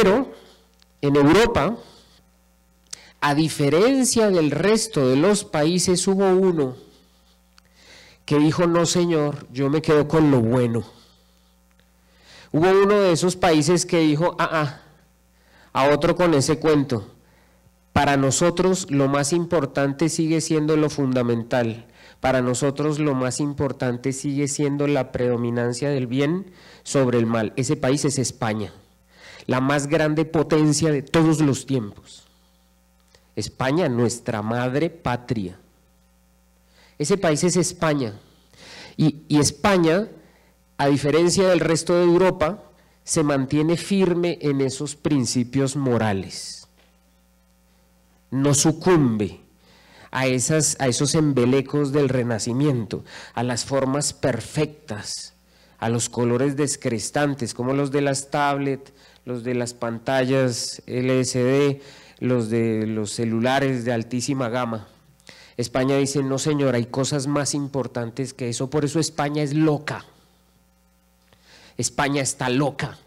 Pero en Europa, a diferencia del resto de los países, hubo uno que dijo, no señor, yo me quedo con lo bueno. Hubo uno de esos países que dijo, ah, ah, a otro con ese cuento. Para nosotros lo más importante sigue siendo lo fundamental. Para nosotros lo más importante sigue siendo la predominancia del bien sobre el mal. Ese país es España la más grande potencia de todos los tiempos. España, nuestra madre patria. Ese país es España. Y, España, a diferencia del resto de Europa, se mantiene firme en esos principios morales. No sucumbe a, esas, a esos embelecos del Renacimiento, a las formas perfectas, a los colores descrestantes, como los de las tablets, los de las pantallas LCD, los de los celulares de altísima gama. España dice, no señor, hay cosas más importantes que eso, por eso España es loca. España está loca,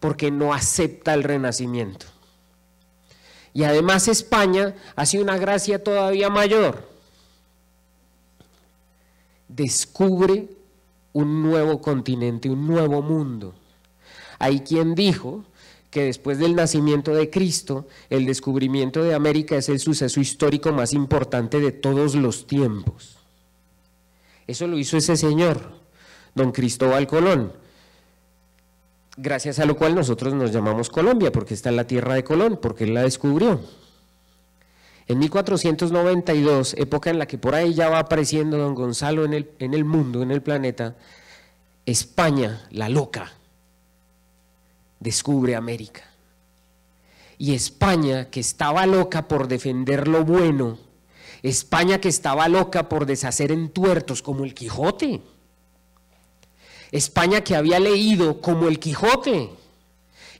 porque no acepta el renacimiento. Y además España hace una gracia todavía mayor. Descubre un nuevo continente, un nuevo mundo. Hay quien dijo que después del nacimiento de Cristo, el descubrimiento de América es el suceso histórico más importante de todos los tiempos. Eso lo hizo ese señor, don Cristóbal Colón, gracias a lo cual nosotros nos llamamos Colombia, porque está en la tierra de Colón, porque él la descubrió. En 1492, época en la que por ahí ya va apareciendo don Gonzalo en el, en el mundo, en el planeta, España, la loca, descubre América. Y España, que estaba loca por defender lo bueno, España que estaba loca por deshacer entuertos como el Quijote, España que había leído como el Quijote,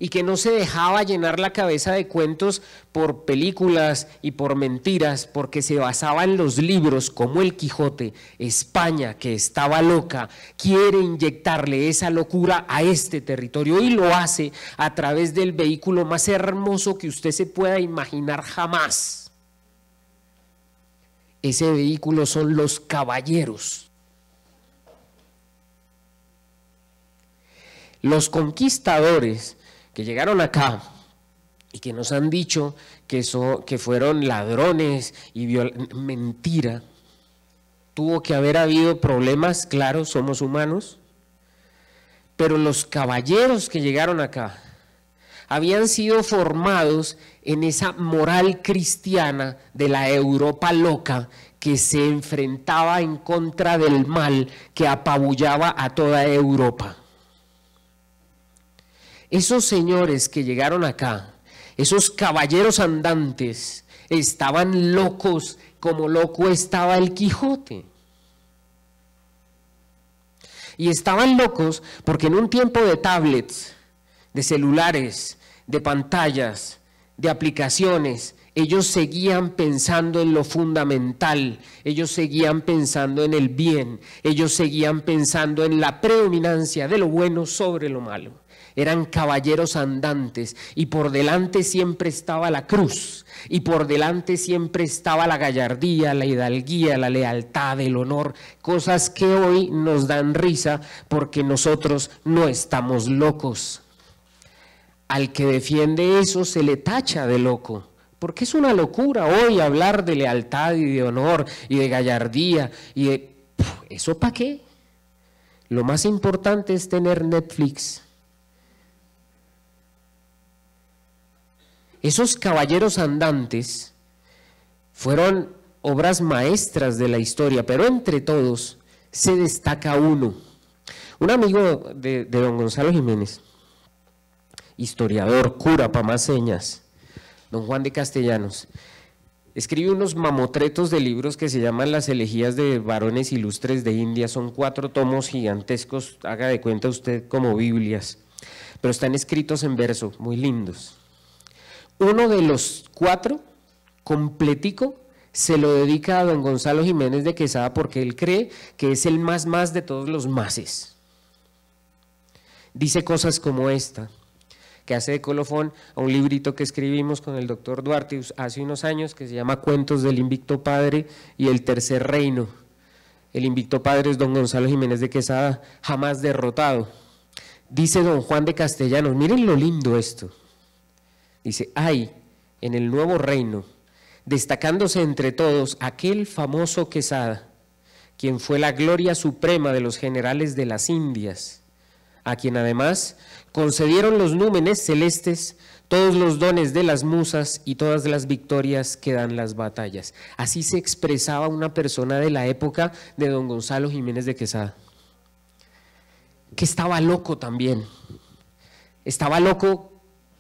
y que no se dejaba llenar la cabeza de cuentos por películas y por mentiras, porque se basaba en los libros como El Quijote, España, que estaba loca, quiere inyectarle esa locura a este territorio y lo hace a través del vehículo más hermoso que usted se pueda imaginar jamás. Ese vehículo son los caballeros, los conquistadores que llegaron acá y que nos han dicho que, que fueron ladrones y mentira. Tuvo que haber habido problemas, claro, somos humanos, pero los caballeros que llegaron acá habían sido formados en esa moral cristiana de la Europa loca que se enfrentaba en contra del mal que apabullaba a toda Europa. Esos señores que llegaron acá, esos caballeros andantes, estaban locos como loco estaba el Quijote. Y estaban locos porque en un tiempo de tablets, de celulares, de pantallas, de aplicaciones, ellos seguían pensando en lo fundamental, ellos seguían pensando en el bien, ellos seguían pensando en la predominancia de lo bueno sobre lo malo. Eran caballeros andantes y por delante siempre estaba la cruz y por delante siempre estaba la gallardía, la hidalguía, la lealtad, el honor, cosas que hoy nos dan risa porque nosotros no estamos locos. Al que defiende eso se le tacha de loco porque es una locura hoy hablar de lealtad y de honor y de gallardía y de... ¿Eso para qué? Lo más importante es tener Netflix. Esos caballeros andantes fueron obras maestras de la historia, pero entre todos se destaca uno. Un amigo de, don Gonzalo Jiménez, historiador, cura, señas, don Juan de Castellanos. Escribe unos mamotretos de libros que se llaman Las elegías de varones ilustres de India. Son cuatro tomos gigantescos, haga de cuenta usted como Biblias, pero están escritos en verso, muy lindos. Uno de los cuatro, completico, se lo dedica a don Gonzalo Jiménez de Quesada porque él cree que es el más más de todos los máses. Dice cosas como esta que hace de colofón a un librito que escribimos con el doctor Duarte hace unos años que se llama Cuentos del Invicto Padre y el Tercer Reino. El Invicto Padre es don Gonzalo Jiménez de Quesada, jamás derrotado. Dice don Juan de Castellanos, miren lo lindo esto. Dice, hay en el nuevo reino, destacándose entre todos aquel famoso Quesada, quien fue la gloria suprema de los generales de las Indias a quien además concedieron los númenes celestes, todos los dones de las musas y todas las victorias que dan las batallas. Así se expresaba una persona de la época de don Gonzalo Jiménez de Quesada, que estaba loco también. Estaba loco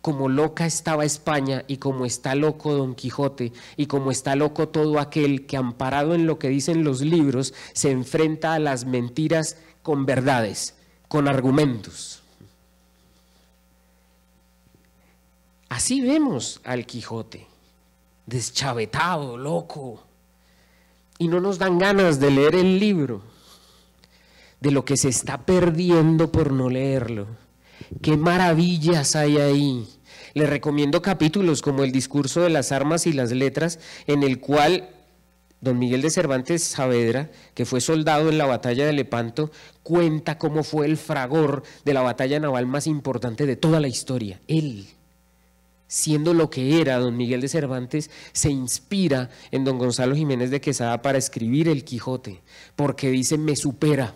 como loca estaba España y como está loco Don Quijote y como está loco todo aquel que amparado en lo que dicen los libros se enfrenta a las mentiras con verdades con argumentos. Así vemos al Quijote, deschavetado, loco, y no nos dan ganas de leer el libro, de lo que se está perdiendo por no leerlo. Qué maravillas hay ahí. le recomiendo capítulos como el discurso de las armas y las letras, en el cual Don Miguel de Cervantes Saavedra, que fue soldado en la batalla de Lepanto, cuenta cómo fue el fragor de la batalla naval más importante de toda la historia. Él, siendo lo que era don Miguel de Cervantes, se inspira en don Gonzalo Jiménez de Quesada para escribir El Quijote, porque dice, me supera.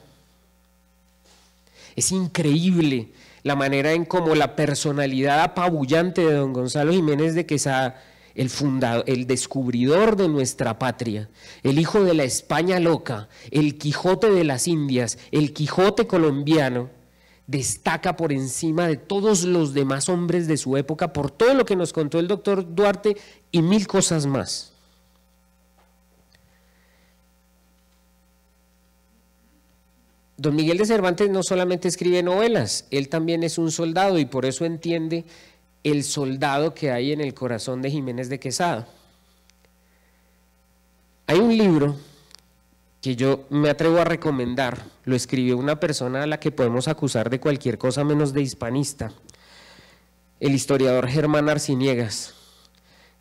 Es increíble la manera en cómo la personalidad apabullante de don Gonzalo Jiménez de Quesada el, el descubridor de nuestra patria, el hijo de la España loca, el Quijote de las Indias, el Quijote colombiano, destaca por encima de todos los demás hombres de su época por todo lo que nos contó el doctor Duarte y mil cosas más. Don Miguel de Cervantes no solamente escribe novelas, él también es un soldado y por eso entiende el soldado que hay en el corazón de Jiménez de Quesada. Hay un libro que yo me atrevo a recomendar, lo escribió una persona a la que podemos acusar de cualquier cosa menos de hispanista, el historiador Germán Arciniegas.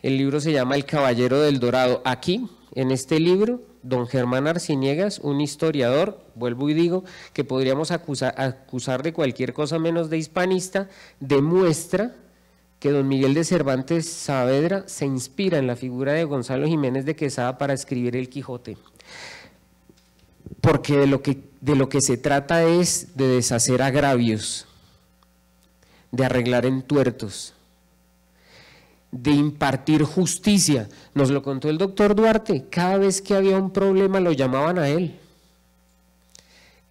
El libro se llama El Caballero del Dorado. Aquí, en este libro, don Germán Arciniegas, un historiador, vuelvo y digo, que podríamos acusar, acusar de cualquier cosa menos de hispanista, demuestra que don Miguel de Cervantes Saavedra se inspira en la figura de Gonzalo Jiménez de Quesada para escribir El Quijote. Porque de lo que, de lo que se trata es de deshacer agravios, de arreglar entuertos, de impartir justicia. Nos lo contó el doctor Duarte, cada vez que había un problema lo llamaban a él.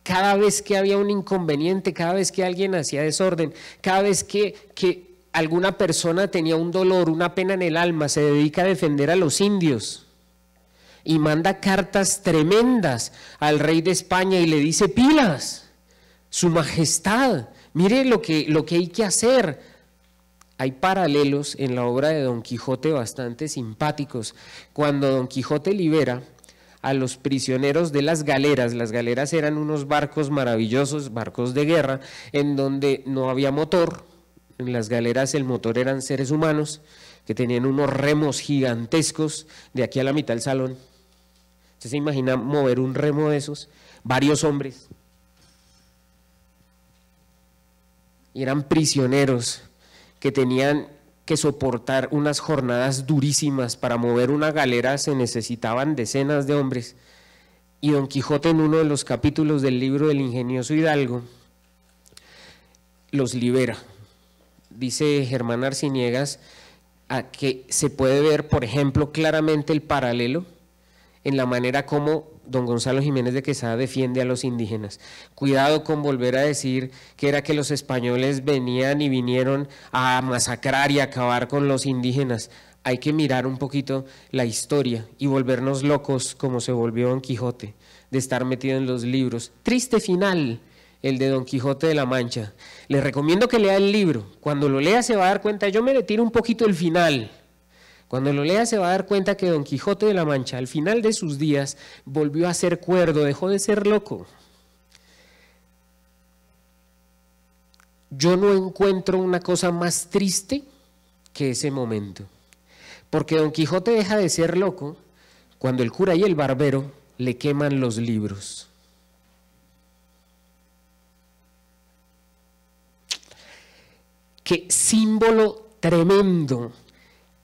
Cada vez que había un inconveniente, cada vez que alguien hacía desorden, cada vez que, que alguna persona tenía un dolor, una pena en el alma, se dedica a defender a los indios y manda cartas tremendas al rey de España y le dice, pilas, su majestad, mire lo que, lo que hay que hacer. Hay paralelos en la obra de Don Quijote bastante simpáticos. Cuando Don Quijote libera a los prisioneros de las galeras. Las galeras eran unos barcos maravillosos, barcos de guerra, en donde no había motor, en las galeras el motor eran seres humanos que tenían unos remos gigantescos de aquí a la mitad del salón. se imagina mover un remo de esos? Varios hombres. Y eran prisioneros que tenían que soportar unas jornadas durísimas. Para mover una galera se necesitaban decenas de hombres. Y Don Quijote en uno de los capítulos del libro del ingenioso Hidalgo los libera dice Germán Arciniegas, a que se puede ver, por ejemplo, claramente el paralelo en la manera como don Gonzalo Jiménez de Quesada defiende a los indígenas. Cuidado con volver a decir que era que los españoles venían y vinieron a masacrar y acabar con los indígenas. Hay que mirar un poquito la historia y volvernos locos como se volvió Don Quijote, de estar metido en los libros. Triste final, el de Don Quijote de la Mancha. Le recomiendo que lea el libro. Cuando lo lea se va a dar cuenta, yo me retiro un poquito el final. Cuando lo lea se va a dar cuenta que Don Quijote de la Mancha al final de sus días volvió a ser cuerdo, dejó de ser loco. Yo no encuentro una cosa más triste que ese momento. Porque Don Quijote deja de ser loco cuando el cura y el barbero le queman los libros. símbolo tremendo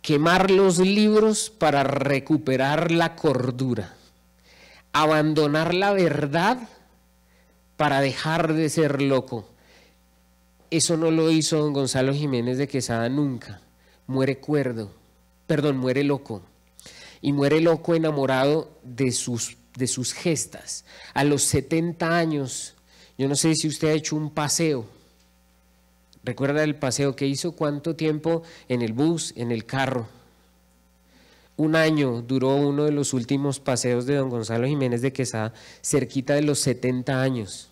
quemar los libros para recuperar la cordura, abandonar la verdad para dejar de ser loco. Eso no lo hizo don Gonzalo Jiménez de Quesada nunca. Muere cuerdo, perdón, muere loco. Y muere loco enamorado de sus, de sus gestas. A los 70 años, yo no sé si usted ha hecho un paseo Recuerda el paseo que hizo, cuánto tiempo en el bus, en el carro. Un año duró uno de los últimos paseos de don Gonzalo Jiménez de Quesada, cerquita de los 70 años,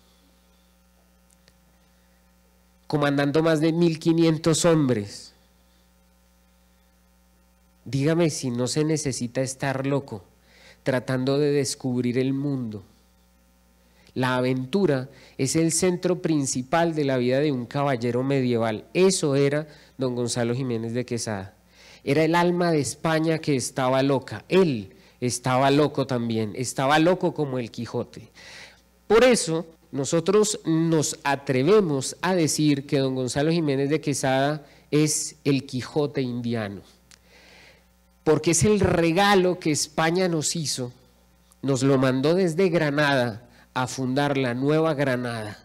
comandando más de 1.500 hombres. Dígame si no se necesita estar loco tratando de descubrir el mundo. La aventura es el centro principal de la vida de un caballero medieval. Eso era don Gonzalo Jiménez de Quesada. Era el alma de España que estaba loca. Él estaba loco también, estaba loco como el Quijote. Por eso nosotros nos atrevemos a decir que don Gonzalo Jiménez de Quesada es el Quijote indiano, porque es el regalo que España nos hizo, nos lo mandó desde Granada a fundar la Nueva Granada,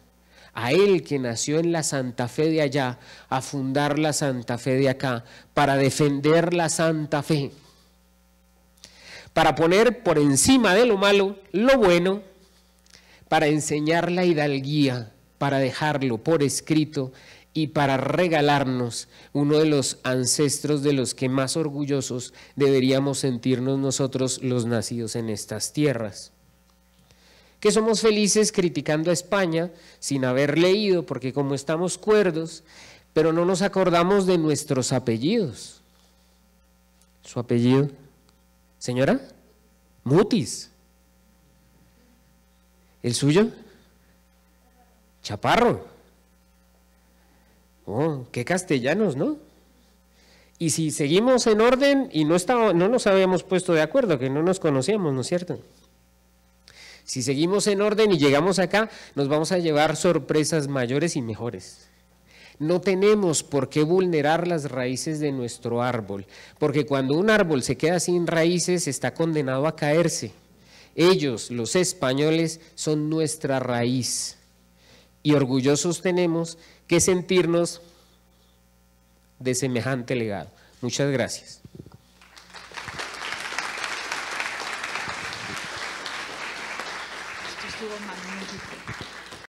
a él que nació en la Santa Fe de allá, a fundar la Santa Fe de acá, para defender la Santa Fe, para poner por encima de lo malo lo bueno, para enseñar la hidalguía, para dejarlo por escrito y para regalarnos uno de los ancestros de los que más orgullosos deberíamos sentirnos nosotros los nacidos en estas tierras que somos felices criticando a España sin haber leído, porque como estamos cuerdos, pero no nos acordamos de nuestros apellidos. ¿Su apellido? Señora, Mutis. ¿El suyo? Chaparro. Oh, qué castellanos, ¿no? Y si seguimos en orden y no, no nos habíamos puesto de acuerdo, que no nos conocíamos, ¿no es cierto? Si seguimos en orden y llegamos acá, nos vamos a llevar sorpresas mayores y mejores. No tenemos por qué vulnerar las raíces de nuestro árbol, porque cuando un árbol se queda sin raíces está condenado a caerse. Ellos, los españoles, son nuestra raíz. Y orgullosos tenemos que sentirnos de semejante legado. Muchas gracias.